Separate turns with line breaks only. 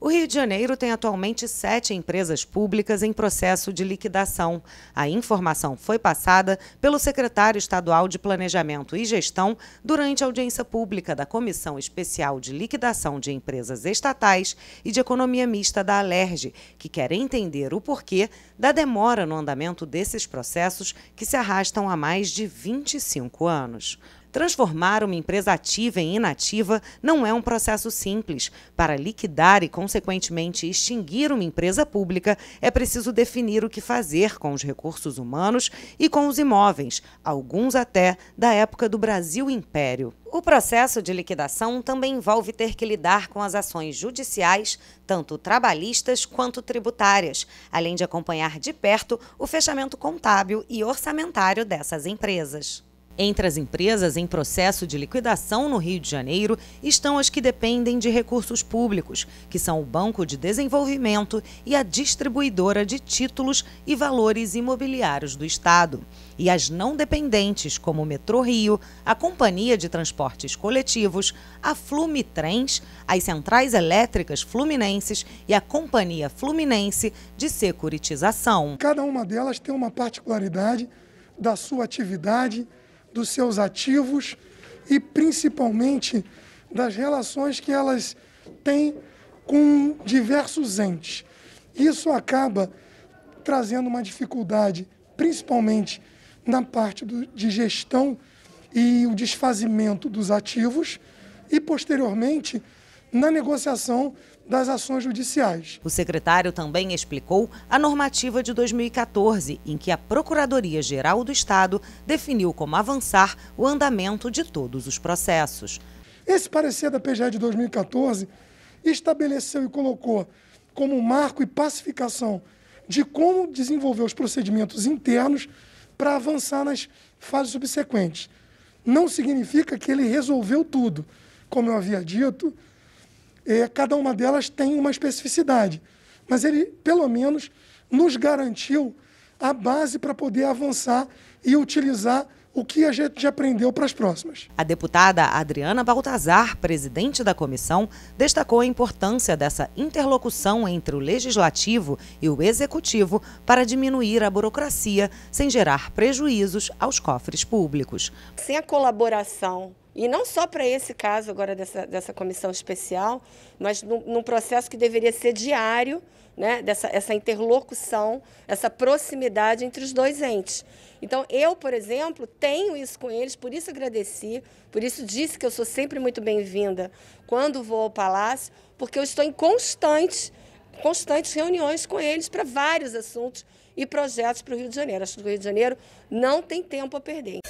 O Rio de Janeiro tem atualmente sete empresas públicas em processo de liquidação. A informação foi passada pelo secretário estadual de Planejamento e Gestão durante a audiência pública da Comissão Especial de Liquidação de Empresas Estatais e de Economia Mista da Alerj, que quer entender o porquê da demora no andamento desses processos que se arrastam há mais de 25 anos. Transformar uma empresa ativa em inativa não é um processo simples. Para liquidar e, consequentemente, extinguir uma empresa pública, é preciso definir o que fazer com os recursos humanos e com os imóveis, alguns até da época do Brasil Império. O processo de liquidação também envolve ter que lidar com as ações judiciais, tanto trabalhistas quanto tributárias, além de acompanhar de perto o fechamento contábil e orçamentário dessas empresas. Entre as empresas em processo de liquidação no Rio de Janeiro estão as que dependem de recursos públicos, que são o Banco de Desenvolvimento e a distribuidora de títulos e valores imobiliários do Estado. E as não dependentes, como o Metrô Rio, a Companhia de Transportes Coletivos, a Flumitrens, as centrais elétricas
fluminenses e a
Companhia Fluminense de Securitização. Cada uma
delas tem uma particularidade da sua atividade dos seus ativos e principalmente das relações que elas têm com diversos entes. Isso acaba trazendo uma dificuldade, principalmente na parte do, de gestão e o desfazimento dos ativos, e posteriormente na negociação das
ações judiciais. O secretário também explicou a normativa de 2014, em que a Procuradoria-Geral do Estado definiu como avançar o andamento de todos os processos.
Esse parecer da PGE de 2014 estabeleceu e colocou como marco e pacificação de como desenvolver os procedimentos internos para avançar nas fases subsequentes. Não significa que ele resolveu tudo. Como eu havia dito, é, cada uma delas tem uma especificidade, mas ele, pelo menos, nos garantiu a base para poder avançar e utilizar o que a gente aprendeu para as próximas. A
deputada Adriana Baltazar, presidente da comissão, destacou a importância dessa interlocução entre o legislativo e o executivo para diminuir a burocracia sem gerar prejuízos aos cofres públicos.
Sem a colaboração e não só para esse caso agora dessa, dessa comissão especial, mas num, num processo que deveria ser diário, né? Dessa, essa interlocução, essa proximidade entre os dois entes. Então, eu, por exemplo, tenho isso com eles, por isso agradeci, por isso disse que eu sou sempre muito bem-vinda quando vou ao palácio, porque eu estou em constante, constantes reuniões com eles para vários assuntos e projetos para o Rio de Janeiro. Acho que o Rio de Janeiro não tem tempo a perder.